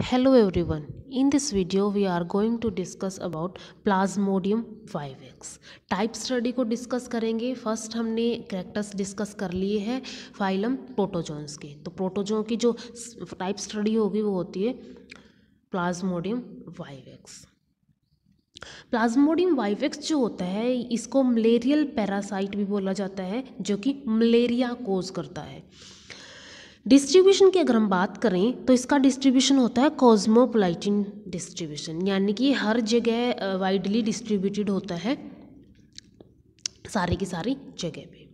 Hello Hello in this video we are going to discuss about plasmodium Plasmodium एक्स type study को discuss करेंगे first हमने characters discuss कर लिए हैं फाइलम प्रोटोजोन्स के तो प्रोटोजोन की जो टाइप स्टडी होगी वो होती है प्लाज्मोडियम एक्स प्लाज्मोडियम वाइवेक्स जो होता है इसको मलेरियल पैरासाइट भी बोला जाता है जो कि मलेरिया कोज करता है डिस्ट्रीब्यूशन की अगर हम बात करें तो इसका डिस्ट्रीब्यूशन होता है कॉस्मोपोलाइटिन डिस्ट्रीब्यूशन यानी कि हर जगह वाइडली डिस्ट्रीब्यूटेड होता है सारी की सारी जगह पे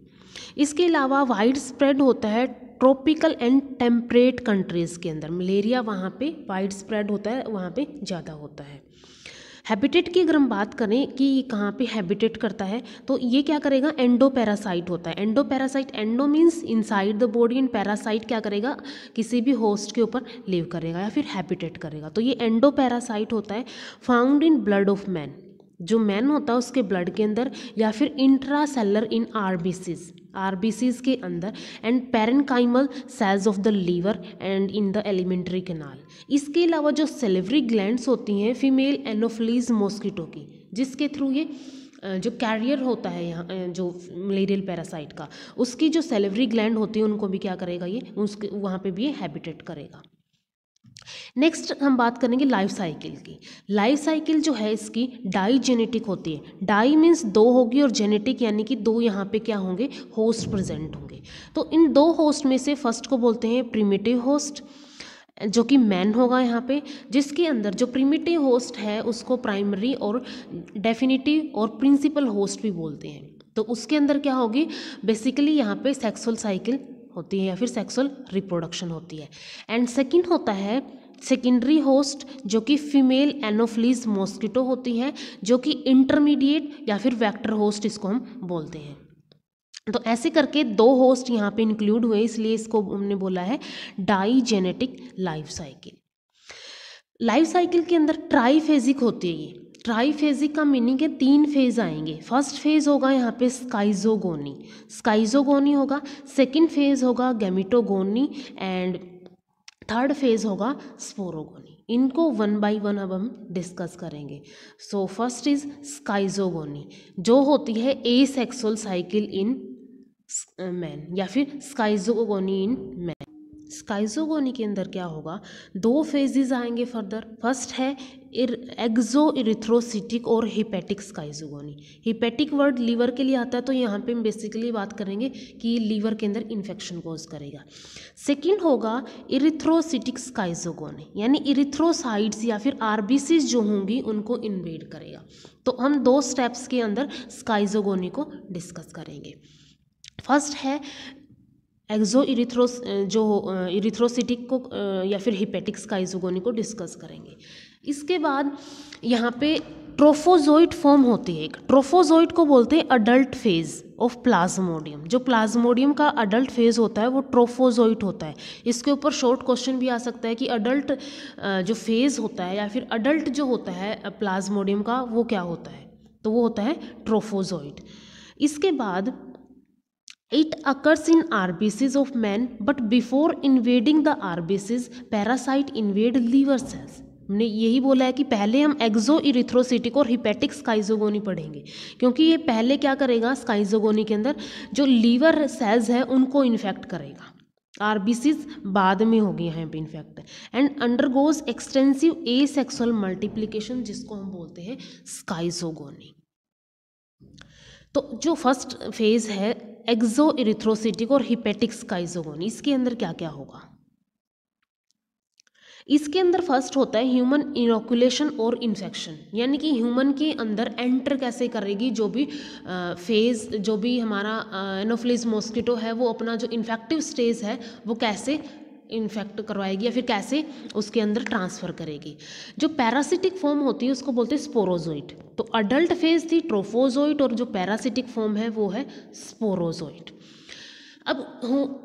इसके अलावा वाइड स्प्रेड होता है ट्रॉपिकल एंड टेम्परेट कंट्रीज़ के अंदर मलेरिया वहाँ पे वाइड स्प्रेड होता है वहाँ पे ज़्यादा होता है हैबिटेट की अगर हम बात करें कि ये कहाँ पे हैबिटेट करता है तो ये क्या करेगा एंडो पैरासाइट होता है endoparasite endo means inside the body and parasite क्या करेगा किसी भी होस्ट के ऊपर लिव करेगा या फिर हैबिटेट करेगा तो ये एंडो पैरासाइट होता है found in blood of man जो मैन होता है उसके ब्लड के अंदर या फिर intracellular in R B Cs R B Cs के अंदर and parenchymal cells of the liver and in the alimentary canal इसके अलावा जो सेलिवरी ग्लैंड्स होती हैं फीमेल एनोफिलीज मॉस्किटो की जिसके थ्रू ये जो कैरियर होता है यहाँ जो मलेरियल पैरासाइट का उसकी जो सेलिवरी ग्लैंड होती है उनको भी क्या करेगा ये उसके वहाँ पे भी ये हैबिटेट करेगा नेक्स्ट हम बात करेंगे लाइफ साइकिल की लाइफ साइकिल जो है इसकी डाई जेनेटिक होती है डाई मीन्स दो होगी और जेनेटिक यानी कि दो यहाँ पे क्या होंगे होस्ट प्रेजेंट होंगे तो इन दो होस्ट में से फर्स्ट को बोलते हैं प्रीमेटिव होस्ट जो कि मैन होगा यहाँ पे जिसके अंदर जो प्रीमेटिव होस्ट है उसको प्राइमरी और डेफिनेटिव और प्रिंसिपल होस्ट भी बोलते हैं तो उसके अंदर क्या होगी बेसिकली यहाँ पे सेक्सुअल साइकिल होती है या फिर सेक्सुअल रिप्रोडक्शन होती है एंड सेकंड होता है सेकेंडरी होस्ट जो कि फीमेल एनोफ्लीज मॉस्किटो होती हैं जो कि इंटरमीडिएट या फिर वेक्टर होस्ट इसको हम बोलते हैं तो ऐसे करके दो होस्ट यहाँ पे इंक्लूड हुए इसलिए इसको हमने बोला है digenetic life cycle life cycle के अंदर ट्राईफेजिक होती है ये ट्राईफेजिक का मीनिंग है तीन फेज आएंगे फर्स्ट फेज होगा यहाँ पे स्काइजोगोनी स्काइजोगोनी होगा सेकंड फेज होगा गेमिटोगोनी एंड थर्ड फेज होगा स्पोरोगोनी इनको वन बाय वन अब हम डिस्कस करेंगे सो फर्स्ट इज स्काइजोगोनी जो होती है asexual cycle in man या फिर स्काइजोगोनी इन मैन स्काइजोगोनी के अंदर क्या होगा दो फेजेस आएंगे फर्दर फर्स्ट है एग्जो इरिथ्रोसिटिक और hepatic schizogony hepatic word liver के लिए आता है तो यहाँ पे हम बेसिकली बात करेंगे कि लीवर के अंदर इन्फेक्शन कोज करेगा सेकंड होगा इरिथ्रोसिटिक स्काइजोगोनी यानी इरिथ्रोसाइड्स या फिर आर जो होंगी उनको इन्वेड करेगा तो हम दो स्टेप्स के अंदर स्काइजोगोनी को डिस्कस करेंगे फर्स्ट है एक्जो इरिथ्रोस eh, जो इरिथ्रोसिटिक eh, को eh, या फिर हिपेटिक्स का इजोगोनी को डिस्कस करेंगे इसके बाद यहाँ पे ट्रोफोजोइट फॉर्म होती है एक ट्रोफोजोइट को बोलते हैं अडल्ट फेज ऑफ प्लाज्मोडियम जो प्लाज्मोडियम का अडल्ट फेज होता है वो ट्रोफोजोइट होता है इसके ऊपर शॉर्ट क्वेश्चन भी आ सकता है कि अडल्ट जो फेज होता है या फिर अडल्ट जो होता है प्लाज्मोडियम का वो क्या होता है तो वो होता है ट्रोफोजोइट इसके बाद It occurs in RBCs of men, but before invading the RBCs, parasite invade liver cells. हमने यही बोला है कि पहले हम एक्जो इरिथ्रोसिटिक और हिपेटिक स्काइजोगोनी पढ़ेंगे क्योंकि ये पहले क्या करेगा स्काइजोगोनी के अंदर जो लीवर सेल्स है उनको इन्फेक्ट करेगा आर बाद में होगी यहाँ पे infect and undergoes extensive asexual multiplication जिसको हम बोलते हैं स्काइजोगोनी तो जो फर्स्ट फेज है एक्जो इरिथ्रोसिटिक और हिपेटिक स्काइजोगोन इसके अंदर क्या क्या होगा इसके अंदर फर्स्ट होता है ह्यूमन इनोकुलेशन और इन्फेक्शन यानी कि ह्यूमन के अंदर एंटर कैसे करेगी जो भी फेज़ जो भी हमारा एनोफिलिज मॉस्किटो है वो अपना जो इन्फेक्टिव स्टेज है वो कैसे इन्फेक्ट करवाएगी या फिर कैसे उसके अंदर ट्रांसफ़र करेगी जो पैरासिटिक फॉर्म होती है उसको बोलते हैं स्पोरोजोइट तो अडल्ट फेज थी ट्रोफोजोइट और जो पैरासिटिक फॉर्म है वो है स्पोरोजोइट अब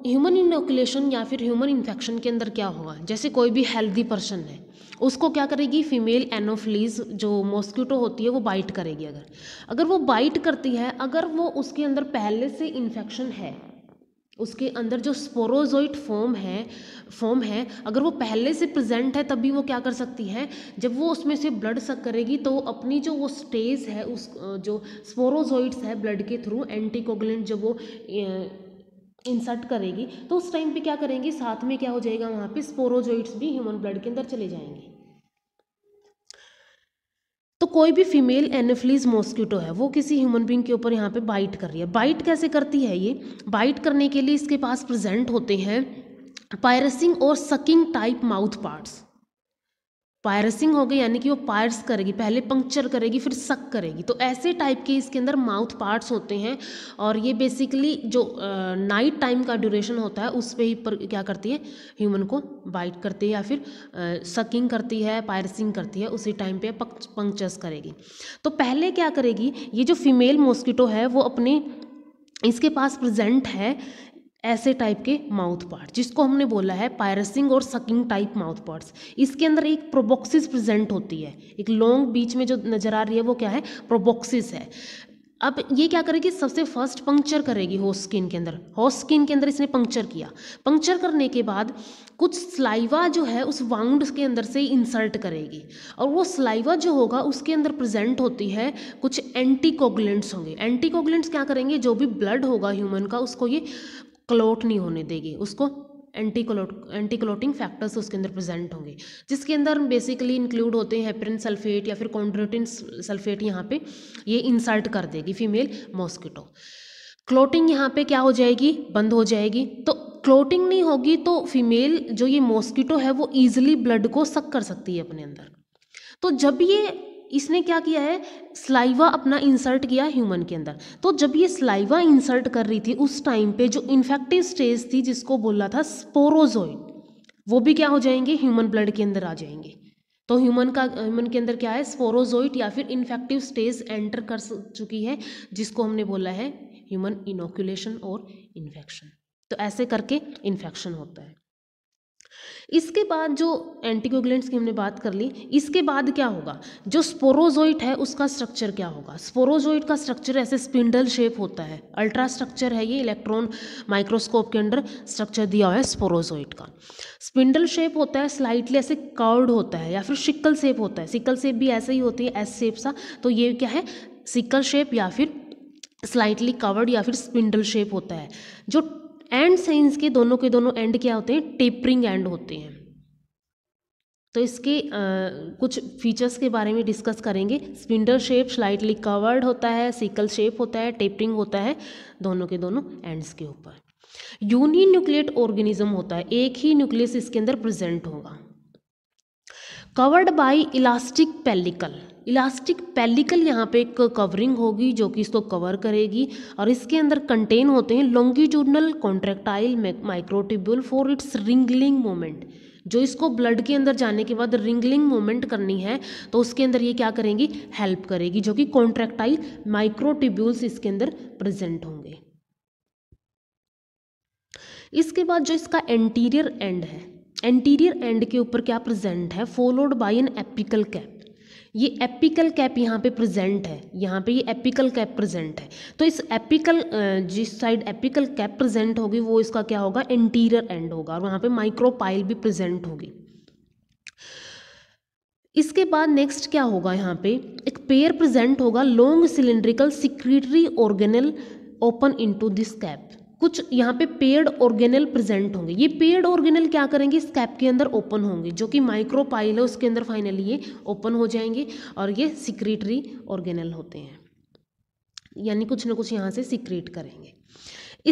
ह्यूमन इनोकुलेशन या फिर ह्यूमन इन्फेक्शन के अंदर क्या होगा जैसे कोई भी हेल्दी पर्सन है उसको क्या करेगी फीमेल एनोफ्लीज जो मॉस्किटो होती है वो बाइट करेगी अगर अगर वो बाइट करती है अगर वो उसके अंदर पहले से इन्फेक्शन है उसके अंदर जो स्पोरोजोइट फॉर्म है फॉर्म है अगर वो पहले से प्रेजेंट है तभी वो क्या कर सकती है जब वो उसमें से ब्लड सक करेगी तो अपनी जो वो स्टेज है उस जो स्पोरोजोइट्स है ब्लड के थ्रू एंटीकोगुलेंट जब वो इंसर्ट करेगी तो उस टाइम पे क्या करेंगी साथ में क्या हो जाएगा वहाँ पे स्पोरोजोइट्स भी ह्यूमन ब्लड के अंदर चले जाएंगे तो कोई भी फीमेल एनोफिलीज मॉस्किटो है वो किसी ह्यूमन बींग के ऊपर यहाँ पे बाइट कर रही है बाइट कैसे करती है ये बाइट करने के लिए इसके पास प्रेजेंट होते हैं पायरसिंग और sucking type mouth parts piercing हो गई यानी कि वो पायर्स करेगी पहले पंक्चर करेगी फिर सक करेगी तो ऐसे टाइप के इसके अंदर माउथ पार्ट्स होते हैं और ये बेसिकली जो नाइट टाइम का ड्यूरेशन होता है उस पर ही पर क्या करती है ह्यूमन को बाइट करती है या फिर सकिंग करती है पायरसिंग करती है उसी टाइम पे पंक्चर्स करेगी तो पहले क्या करेगी ये जो फीमेल मॉस्किटो है वो अपने इसके पास प्रेजेंट है ऐसे टाइप के माउथ पार्ट जिसको हमने बोला है पायरसिंग और सकिंग टाइप माउथ पार्ट्स इसके अंदर एक प्रोबॉक्सिस प्रेजेंट होती है एक लॉन्ग बीच में जो नज़र आ रही है वो क्या है प्रोबॉक्सिस है अब ये क्या करेगी सबसे फर्स्ट पंक्चर करेगी होस्ट स्किन के अंदर होस्ट स्किन के अंदर इसने पंक्चर किया पंक्चर करने के बाद कुछ स्लाइवा जो है उस वाउंड के अंदर से इंसर्ट करेगी और वो स्लाइवा जो होगा उसके अंदर प्रेजेंट होती है कुछ एंटीकोगुलेंट्स होंगे एंटीकोगुलेंट्स क्या करेंगे जो भी ब्लड होगा ह्यूमन का उसको ये क्लोट नहीं होने देगी उसको anti clot anti clotting factors उसके अंदर प्रेजेंट होंगे जिसके अंदर बेसिकली इंक्लूड होते हैं हेपरिन सल्फेट या फिर कॉन्ड्रोटिन सल्फेट यहाँ पे ये इंसल्ट कर देगी फीमेल मॉस्किटो क्लोटिंग यहाँ पे क्या हो जाएगी बंद हो जाएगी तो क्लोटिंग नहीं होगी तो फीमेल जो ये मॉस्किटो है वो ईजिली ब्लड को सक कर सकती है अपने अंदर तो जब ये इसने क्या किया है स्लाइवा अपना इंसर्ट किया ह्यूमन के अंदर तो जब ये स्लाइवा इंसर्ट कर रही थी उस टाइम पे जो इन्फेक्टिव स्टेज थी जिसको बोला था स्पोरोजोइन वो भी क्या हो जाएंगे ह्यूमन ब्लड के अंदर आ जाएंगे तो ह्यूमन का ह्यूमन के अंदर क्या है स्पोरोजोइट या फिर इन्फेक्टिव स्टेज एंटर कर चुकी है जिसको हमने बोला है ह्यूमन इनोक्यूलेशन और इन्फेक्शन तो ऐसे करके इन्फेक्शन होता है इसके बाद जो एंटीकोगुलेंट्स की हमने बात कर ली इसके बाद क्या होगा जो स्पोरोजोइट है उसका स्ट्रक्चर क्या होगा स्पोरोजोइट का स्ट्रक्चर ऐसे स्पिंडल शेप होता है अल्ट्रा स्ट्रक्चर है ये इलेक्ट्रॉन माइक्रोस्कोप के अंडर स्ट्रक्चर दिया हुआ है स्पोरोजोइट का स्पिंडल शेप होता है स्लाइटली ऐसे कर्ड होता है या फिर सिक्कल शेप होता है सिक्कल शेप भी ऐसे ही होती है एस शेप सा तो ये क्या है सिक्कल शेप या फिर स्लाइटली कवर्ड या फिर स्पिंडल शेप होता है जो एंड साइंस के दोनों के दोनों एंड क्या होते हैं टेपरिंग एंड होते हैं तो इसके आ, कुछ फीचर्स के बारे में डिस्कस करेंगे स्पिंडल शेप स्लाइटली कवर्ड होता है सिकल शेप होता है टेपरिंग होता है दोनों के दोनों एंड्स के ऊपर यूनी न्यूक्लियट ऑर्गेनिज्म होता है एक ही न्यूक्लियस इसके अंदर प्रेजेंट होगा covered by elastic pellicle elastic pellicle यहाँ पे एक कवरिंग होगी जो कि इसको कवर करेगी और इसके अंदर कंटेन होते हैं longitudinal contractile microtubule for its wriggling moment जो इसको ब्लड के अंदर जाने के बाद रिंगलिंग मोमेंट करनी है तो उसके अंदर ये क्या करेंगी हेल्प करेगी जो कि कॉन्ट्रेक्टाइल माइक्रोटिब्यूल्स इसके अंदर प्रेजेंट होंगे इसके बाद जो इसका एंटीरियर एंड है एंटीरियर एंड के ऊपर क्या प्रेजेंट है followed by an apical cap ये एपिकल कैप यहाँ पे प्रेजेंट है यहाँ पे ये एपिकल कैप प्रेजेंट है तो इस एपिकल जिस साइड एपिकल कैप प्रेजेंट होगी वो इसका क्या होगा इंटीरियर एंड होगा और वहाँ पे माइक्रोपाइल भी प्रेजेंट होगी इसके बाद नेक्स्ट क्या होगा यहाँ पे एक पेयर प्रेजेंट होगा long cylindrical secretory organelle open into this cap कुछ यहाँ पे पेड ऑर्गेनल प्रेजेंट होंगे ये पेड ऑर्गेनल क्या करेंगे इस कैप के अंदर ओपन होंगे जो कि माइक्रोपाइल है उसके अंदर फाइनली ये ओपन हो जाएंगे और ये सिक्रेटरी ऑर्गेनल होते हैं यानी कुछ ना कुछ यहाँ से सिक्रेट करेंगे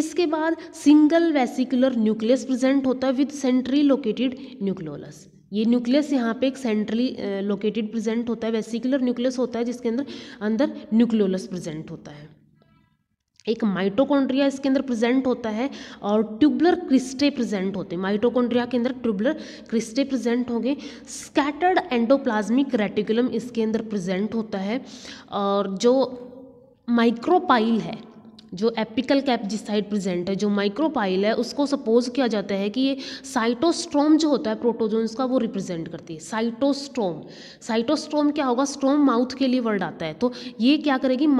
इसके बाद सिंगल वेसिकुलर न्यूक्लियस प्रेजेंट होता है विद सेंट्रली लोकेटेड न्यूक्लोलस ये न्यूक्लियस यहाँ पे एक सेंट्रली लोकेटेड प्रेजेंट होता है वेसिकुलर न्यूक्लियस होता है जिसके अंदर अंदर न्यूक्लोलस प्रेजेंट होता है एक माइटोकॉन्ड्रिया इसके अंदर प्रेजेंट होता है और ट्यूबलर क्रिस्टे प्रेजेंट होते हैं माइटोकॉन्ड्रिया के अंदर ट्यूबलर क्रिस्टे प्रेजेंट होंगे स्कैटर्ड एंडोप्लाज्मिक रेटिकुलम इसके अंदर प्रेजेंट होता है और जो माइक्रोपाइल है जो एपिकल कैप जिस साइड प्रेजेंट है जो माइक्रोपाइल है उसको सपोज किया जाता है कि ये साइटोस्ट्रोम जो होता है प्रोटोजोन्स का वो रिप्रेजेंट करती है साइटोस्ट्रोम साइटोस्ट्रोम क्या होगा स्ट्रोम माउथ के लिए वर्ड आता है तो ये क्या करेगी